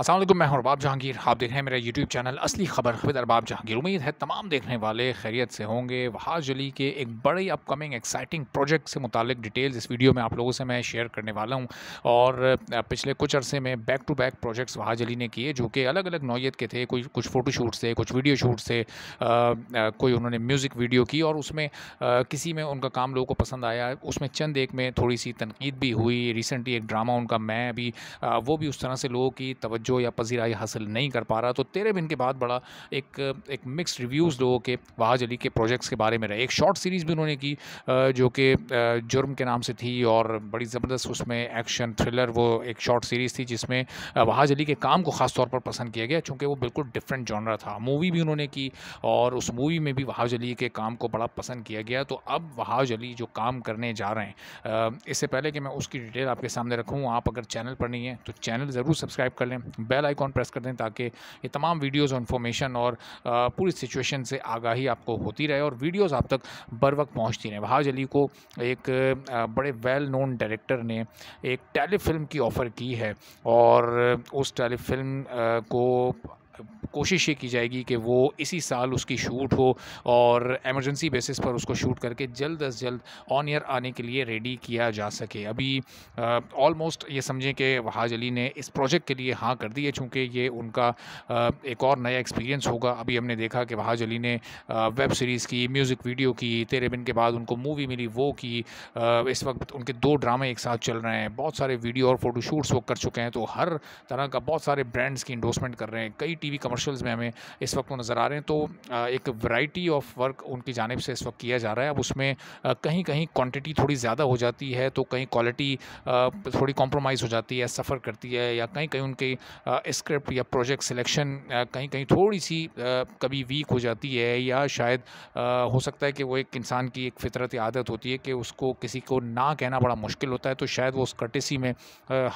असलम मैं अरबाब जहांगीर आप देख रहे हैं मेरा यूट्यूब चैनल असली खबर खबर अरबाब जहांगीर उम्मीद है तमाम देखने वाले खैरियत से होंगे वहाज अली के एक बड़े अपकमिंग एक्साइटिंग प्रोजेक्ट से मुतक डिटेल्स इस वीडियो में आप लोगों से मैं शेयर करने वाला हूं और पिछले कुछ अरसे में back to back projects Wahaj Ali ने किए जो कि अलग अलग नौीयत के थे कोई कुछ फ़ोटोशूट से कुछ वीडियो शूट से कोई उन्होंने म्यूज़िक वीडियो की और उसमें किसी में उनका काम लोगों को पसंद आया उसमें चंद एक में थोड़ी सी तनकीद भी हुई रिसेंटली एक ड्रामा उनका मैं अभी वो भी उस तरह से लोगों की तवज्जो तवज्जो या पजीराई हासिल नहीं कर पा रहा तो तेरे बिन के बाद बड़ा एक एक मिक्स रिव्यूज़ लोगों के वहाज अली के प्रोजेक्ट्स के बारे में रहे एक शॉर्ट सीरीज़ भी उन्होंने की जो कि जुर्म के नाम से थी और बड़ी ज़बरदस्त उसमें एक्शन थ्रिलर वो एक शॉर्ट सीरीज़ थी जिसमें वहाज अली के काम को ख़ास तौर पर पसंद किया गया चूँकि वो बिल्कुल डिफरेंट जॉनर था मूवी भी उन्होंने की और उस मूवी में भी वहाज अली के काम को बड़ा पसंद किया गया तो अब वहाज अली जो काम करने जा रहे हैं इससे पहले कि मैं उसकी डिटेल आपके सामने रखूँ आप अगर चैनल पर नहीं है तो चैनल ज़रूर सब्सक्राइब कर लें बेल आइकॉन प्रेस कर दें ताकि ये तमाम वीडियोस और इन्फॉर्मेशन और पूरी सिचुएशन से आगाही आपको होती रहे और वीडियोस आप तक बर वक्त पहुँचती रहें वहाज अली को एक बड़े वेल नोन डायरेक्टर ने एक टेलीफिल्म की ऑफ़र की है और उस टेलीफिल्म को कोशिश ये की जाएगी कि वो इसी साल उसकी शूट हो और एमरजेंसी बेसिस पर उसको शूट करके जल्द अज जल्द ऑन ईयर आने के लिए रेडी किया जा सके अभी ऑलमोस्ट ये समझें कि वहाज अली ने इस प्रोजेक्ट के लिए हाँ कर दी है चूँकि ये उनका आ, एक और नया एक्सपीरियंस होगा अभी हमने देखा कि वहाज अली ने आ, वेब सीरीज़ की म्यूज़िक वीडियो की तेरे बिन के बाद उनको मूवी मिली वो की आ, इस वक्त उनके दो ड्रामे एक साथ चल रहे हैं बहुत सारे वीडियो और फोटोशूट्स वो कर चुके हैं तो हर तरह का बहुत सारे ब्रांड्स की इंडोसमेंट कर रहे हैं कई टीवी कमर्शियल्स में हमें इस वक्त वो नज़र आ रहे हैं तो एक वैरायटी ऑफ वर्क उनकी जानब से इस वक्त किया जा रहा है अब उसमें कहीं कहीं क्वांटिटी थोड़ी ज़्यादा हो जाती है तो कहीं क्वालिटी थोड़ी कॉम्प्रोमाइज़ हो जाती है सफ़र करती है या कहीं कहीं उनके स्क्रिप्ट या प्रोजेक्ट सिलेक्शन कहीं कहीं थोड़ी सी कभी वीक हो जाती है या शायद हो सकता है कि वो एक इंसान की एक फितरत आदत होती है कि उसको किसी को ना कहना बड़ा मुश्किल होता है तो शायद वो उस कटेसी में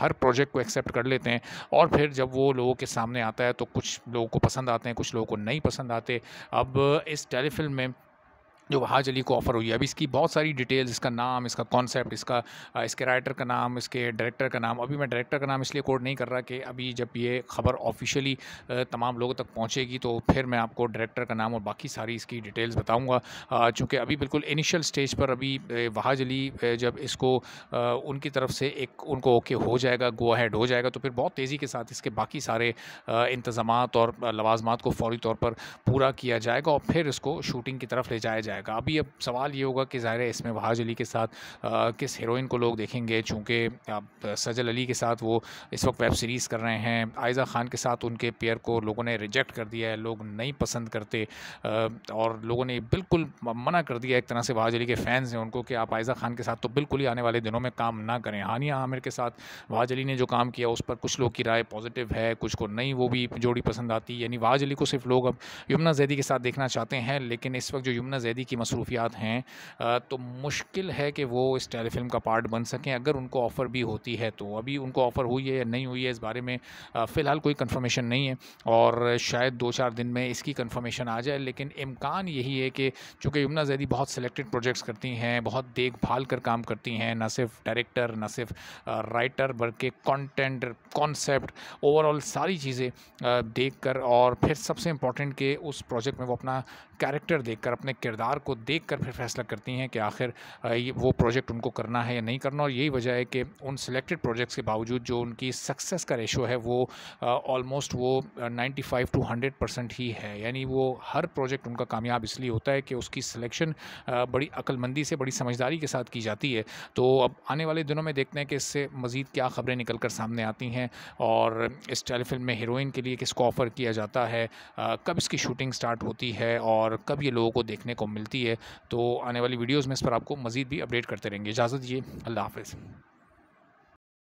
हर प्रोजेक्ट को एक्सेप्ट कर लेते हैं और फिर जब वो लोगों के सामने आता है तो कुछ लोगों को पसंद आते हैं कुछ लोगों को नहीं पसंद आते अब इस टेलीफिल्म में जो वहाज अली को ऑफ़र हुई है अभी इसकी बहुत सारी डिटेल्स इसका नाम इसका कॉन्सेप्ट इसका इसके राइटर का नाम इसके डायरेक्टर का नाम अभी मैं डायरेक्टर का नाम इसलिए कोड नहीं कर रहा कि अभी जब ये खबर ऑफिशियली तमाम लोगों तक पहुँचेगी तो फिर मैं आपको डायरेक्टर का नाम और बाकी सारी इसकी डिटेल्स बताऊँगा चूँकि अभी बिल्कुल इनिशियल स्टेज पर अभी वहाज अली जब इसको उनकी तरफ से एक उनको ओके हो जाएगा गो हैड हो जाएगा तो फिर बहुत तेज़ी के साथ इसके बाकी सारे इंतज़ाम और लवाजमात को फौरी तौर पर पूरा किया जाएगा और फिर इसको शूटिंग की तरफ ले जाया जाएगा जाएगा अभी अब सवाल ये होगा कि ज़ाहिर है इसमें वहाज अली के साथ आ, किस हीरोइन को लोग देखेंगे चूँकि अब सजल अली के साथ वो इस वक्त वेब सीरीज़ कर रहे हैं आयज़ा ख़ान के साथ उनके पेयर को लोगों ने रिजेक्ट कर दिया है लोग नहीं पसंद करते आ, और लोगों ने बिल्कुल मना कर दिया एक तरह से वहाज अली के फ़ैन्स हैं उनको कि आप आयज़ा ख़ान के साथ तो बिल्कुल ही आने वाले दिनों में काम ना करें हानिया आमिर के साथ वहाज अली ने जो काम किया उस पर कुछ लोग की राय पॉजिटिव है कुछ को नहीं वो भी जोड़ी पसंद आती यानी वहाज अली को सिर्फ लोग अब यमुना जैदी के साथ देखना चाहते हैं लेकिन इस वक्त जो यमुना जैदी की मसरूफियात हैं तो मुश्किल है कि वो इस टेलीफिल्म का पार्ट बन सकें अगर उनको ऑफ़र भी होती है तो अभी उनको ऑफ़र हुई है या नहीं हुई है इस बारे में फ़िलहाल कोई कन्फर्मेशन नहीं है और शायद दो चार दिन में इसकी कन्फर्मेशन आ जाए लेकिन इम्कान यही है कि चूँकि यमुना जैदी बहुत सेलेक्टेड प्रोजेक्ट्स करती हैं बहुत देखभाल कर काम करती हैं ना सिर्फ डायरेक्टर ना सिर्फ राइटर बल्कि कॉन्टेंट कॉन्सेप्ट ओवरऑल सारी चीज़ें देख कर और फिर सबसे इम्पॉर्टेंट कि उस प्रोजेक्ट में वो अपना कैरेक्टर देखकर अपने किरदार को देखकर फिर फैसला करती हैं कि आखिर वो प्रोजेक्ट उनको करना है या नहीं करना और यही वजह है कि उन सिलेक्टेड प्रोजेक्ट्स के बावजूद जो उनकी सक्सेस का रेशो है वो ऑलमोस्ट वो ninety five to hundred percent ही है यानी वो हर प्रोजेक्ट उनका कामयाब इसलिए होता है कि उसकी सिलेक्शन बड़ी अक्लमंदी से बड़ी समझदारी के साथ की जाती है तो अब आने वाले दिनों में देखते हैं कि इससे मज़ीद क्या ख़बरें निकल कर सामने आती हैं और इस टेलीफिल्म में हीरोइन के लिए किसको ऑफ़र किया जाता है कब इसकी शूटिंग स्टार्ट होती है और और कब ये लोगों को देखने को मिलती है तो आने वाली वीडियोज़ में इस पर आपको मज़ीद भी अपडेट करते रहेंगे इजाज़त दीजिए अल्लाह हाफ़